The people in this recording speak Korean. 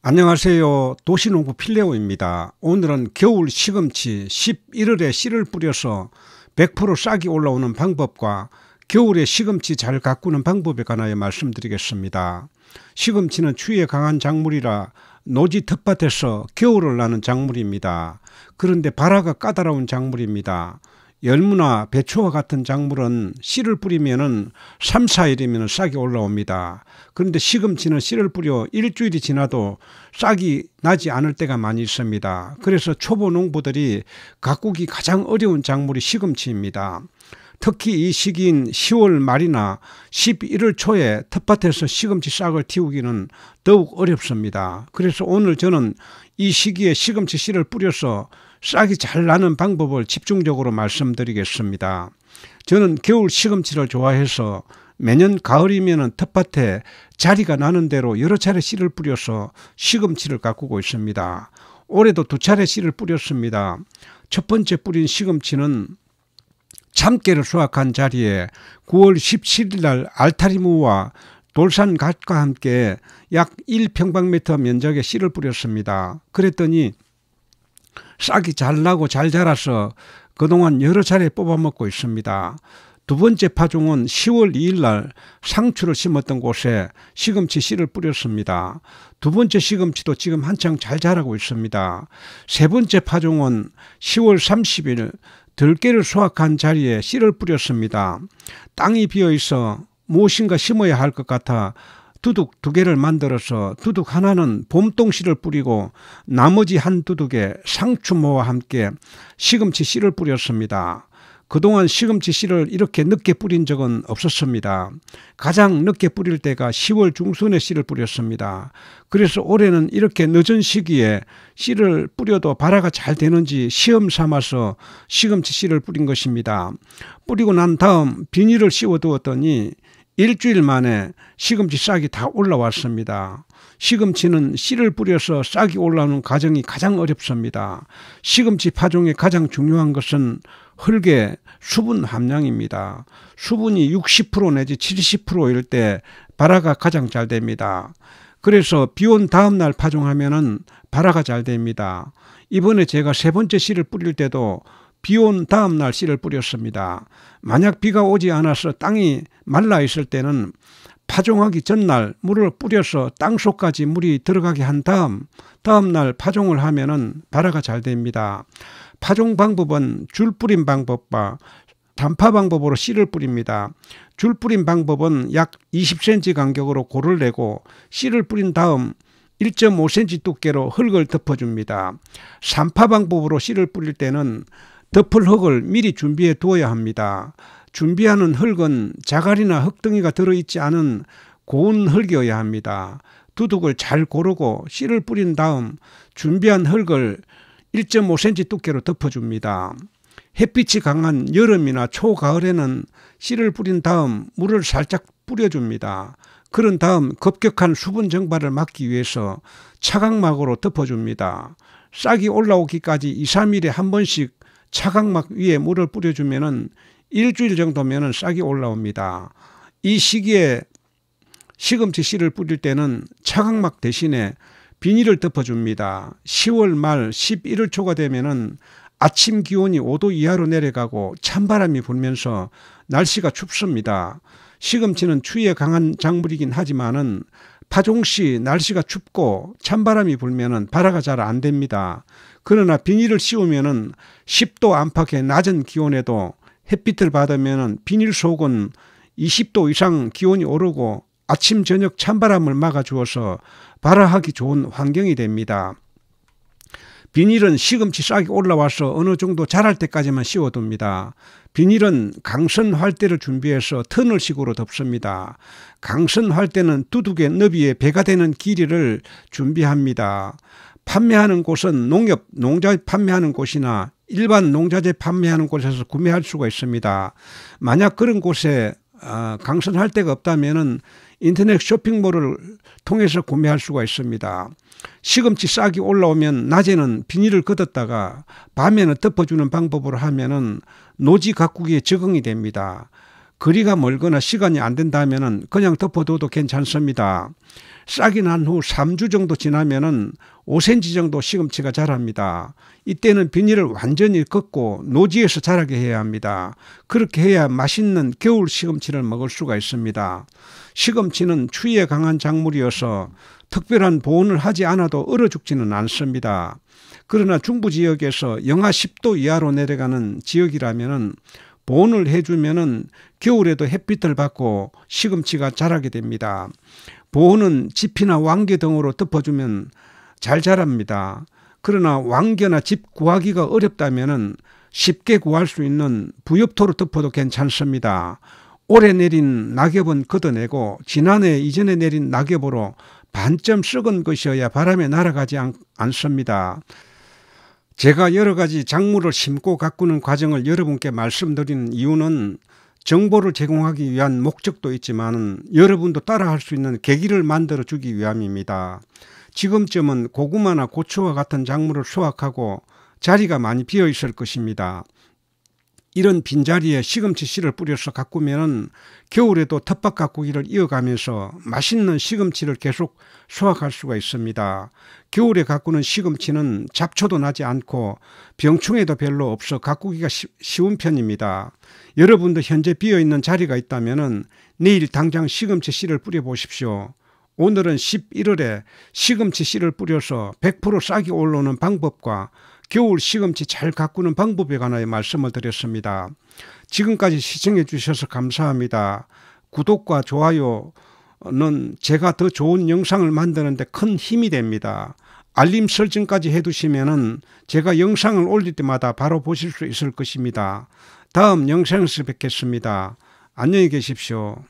안녕하세요. 도시농부 필레오입니다. 오늘은 겨울 시금치 11월에 씨를 뿌려서 100% 싹이 올라오는 방법과 겨울에 시금치 잘 가꾸는 방법에 관하여 말씀드리겠습니다. 시금치는 추위에 강한 작물이라 노지 텃밭에서 겨울을 나는 작물입니다. 그런데 발화가 까다로운 작물입니다. 열무나 배추와 같은 작물은 씨를 뿌리면은 3, 4일이면 싹이 올라옵니다. 그런데 시금치는 씨를 뿌려 일주일이 지나도 싹이 나지 않을 때가 많이 있습니다. 그래서 초보 농부들이 가꾸기 가장 어려운 작물이 시금치입니다. 특히 이 시기인 10월 말이나 11월 초에 텃밭에서 시금치 싹을 틔우기는 더욱 어렵습니다. 그래서 오늘 저는 이 시기에 시금치 씨를 뿌려서 싹이 잘 나는 방법을 집중적으로 말씀드리겠습니다. 저는 겨울 시금치를 좋아해서 매년 가을이면 텃밭에 자리가 나는 대로 여러 차례 씨를 뿌려서 시금치를 가꾸고 있습니다. 올해도 두 차례 씨를 뿌렸습니다. 첫 번째 뿌린 시금치는 참깨를 수확한 자리에 9월 17일 날 알타리무와 돌산 갓과 함께 약 1평방미터 면적의 씨를 뿌렸습니다. 그랬더니 싹이 잘 나고 잘 자라서 그동안 여러 차례 뽑아먹고 있습니다. 두 번째 파종은 10월 2일 날 상추를 심었던 곳에 시금치 씨를 뿌렸습니다. 두 번째 시금치도 지금 한창 잘 자라고 있습니다. 세 번째 파종은 10월 30일 들깨를 수확한 자리에 씨를 뿌렸습니다. 땅이 비어 있어 무엇인가 심어야 할 것 같아 두둑 두 개를 만들어서 두둑 하나는 봄동씨를 뿌리고 나머지 한 두둑에 상추모와 함께 시금치 씨를 뿌렸습니다. 그동안 시금치 씨를 이렇게 늦게 뿌린 적은 없었습니다. 가장 늦게 뿌릴 때가 10월 중순에 씨를 뿌렸습니다. 그래서 올해는 이렇게 늦은 시기에 씨를 뿌려도 발화가 잘 되는지 시험 삼아서 시금치 씨를 뿌린 것입니다. 뿌리고 난 다음 비닐을 씌워두었더니 일주일 만에 시금치 싹이 다 올라왔습니다. 시금치는 씨를 뿌려서 싹이 올라오는 과정이 가장 어렵습니다. 시금치 파종의 가장 중요한 것은 흙의 수분 함량입니다. 수분이 60% 내지 70%일 때 발화가 가장 잘 됩니다. 그래서 비온 다음 날 파종하면은 발화가 잘 됩니다. 이번에 제가 세 번째 씨를 뿌릴 때도 비온 다음 날 씨를 뿌렸습니다. 만약 비가 오지 않아서 땅이 말라 있을 때는 파종하기 전날 물을 뿌려서 땅속까지 물이 들어가게 한 다음 다음 날 파종을 하면은 발화가 잘 됩니다. 파종 방법은 줄 뿌린 방법과 단파 방법으로 씨를 뿌립니다. 줄 뿌린 방법은 약 20cm 간격으로 고를 내고 씨를 뿌린 다음 1.5cm 두께로 흙을 덮어줍니다. 산파 방법으로 씨를 뿌릴 때는 덮을 흙을 미리 준비해 두어야 합니다. 준비하는 흙은 자갈이나 흙덩이가 들어있지 않은 고운 흙이어야 합니다. 두둑을 잘 고르고 씨를 뿌린 다음 준비한 흙을 1.5cm 두께로 덮어줍니다. 햇빛이 강한 여름이나 초가을에는 씨를 뿌린 다음 물을 살짝 뿌려줍니다. 그런 다음 급격한 수분 증발을 막기 위해서 차각막으로 덮어줍니다. 싹이 올라오기까지 2, 3일에 한 번씩 차각막 위에 물을 뿌려주면은 일주일 정도면은 싹이 올라옵니다. 이 시기에 시금치 씨를 뿌릴 때는 차각막 대신에 비닐을 덮어줍니다. 10월 말 11월 초가 되면은 아침 기온이 5도 이하로 내려가고 찬바람이 불면서 날씨가 춥습니다. 시금치는 추위에 강한 작물이긴 하지만은 파종시 날씨가 춥고 찬바람이 불면은 발화가 잘 안 됩니다. 그러나 비닐을 씌우면은 10도 안팎의 낮은 기온에도 햇빛을 받으면은 비닐 속은 20도 이상 기온이 오르고 아침 저녁 찬바람을 막아주어서 발화하기 좋은 환경이 됩니다. 비닐은 시금치 싹이 올라와서 어느 정도 자랄 때까지만 씌워둡니다. 비닐은 강선 활대를 준비해서 터널식으로 덮습니다. 강선 활대는 두둑의 너비에 배가 되는 길이를 준비합니다. 판매하는 곳은 농협 농자 판매하는 곳이나 일반 농자재 판매하는 곳에서 구매할 수가 있습니다. 만약 그런 곳에 아, 강선할 데가 없다면은 인터넷 쇼핑몰을 통해서 구매할 수가 있습니다. 시금치 싹이 올라오면 낮에는 비닐을 걷었다가 밤에는 덮어주는 방법으로 하면은 노지 가꾸기에 적응이 됩니다. 거리가 멀거나 시간이 안 된다면은 그냥 덮어둬도 괜찮습니다. 싹이 난 후 3주 정도 지나면은 5cm 정도 시금치가 자랍니다. 이때는 비닐을 완전히 꺾고 노지에서 자라게 해야 합니다. 그렇게 해야 맛있는 겨울 시금치를 먹을 수가 있습니다. 시금치는 추위에 강한 작물이어서 특별한 보온을 하지 않아도 얼어 죽지는 않습니다. 그러나 중부 지역에서 영하 10도 이하로 내려가는 지역이라면은 보온을 해주면은 겨울에도 햇빛을 받고 시금치가 자라게 됩니다. 보호는 집이나 왕개 등으로 덮어주면 잘 자랍니다. 그러나 왕개나 집 구하기가 어렵다면 쉽게 구할 수 있는 부엽토로 덮어도 괜찮습니다. 올해 내린 낙엽은 걷어내고 지난해 이전에 내린 낙엽으로 반점 썩은 것이어야 바람에 날아가지 않, 않습니다. 제가 여러 가지 작물을 심고 가꾸는 과정을 여러분께 말씀드린 이유는 정보를 제공하기 위한 목적도 있지만 여러분도 따라할 수 있는 계기를 만들어 주기 위함입니다. 지금쯤은 고구마나 고추와 같은 작물을 수확하고 자리가 많이 비어 있을 것입니다. 이런 빈자리에 시금치 씨를 뿌려서 가꾸면 겨울에도 텃밭 가꾸기를 이어가면서 맛있는 시금치를 계속 수확할 수가 있습니다. 겨울에 가꾸는 시금치는 잡초도 나지 않고 병충해도 별로 없어 가꾸기가 쉬, 쉬운 편입니다. 여러분도 현재 비어있는 자리가 있다면 내일 당장 시금치 씨를 뿌려보십시오. 오늘은 11월에 시금치 씨를 뿌려서 100% 싹이 올라오는 방법과 겨울 시금치 잘 가꾸는 방법에 관하여 말씀을 드렸습니다. 지금까지 시청해 주셔서 감사합니다. 구독과 좋아요는 제가 더 좋은 영상을 만드는데 큰 힘이 됩니다. 알림 설정까지 해두시면 은 제가 영상을 올릴 때마다 바로 보실 수 있을 것입니다. 다음 영상에서 뵙겠습니다. 안녕히 계십시오.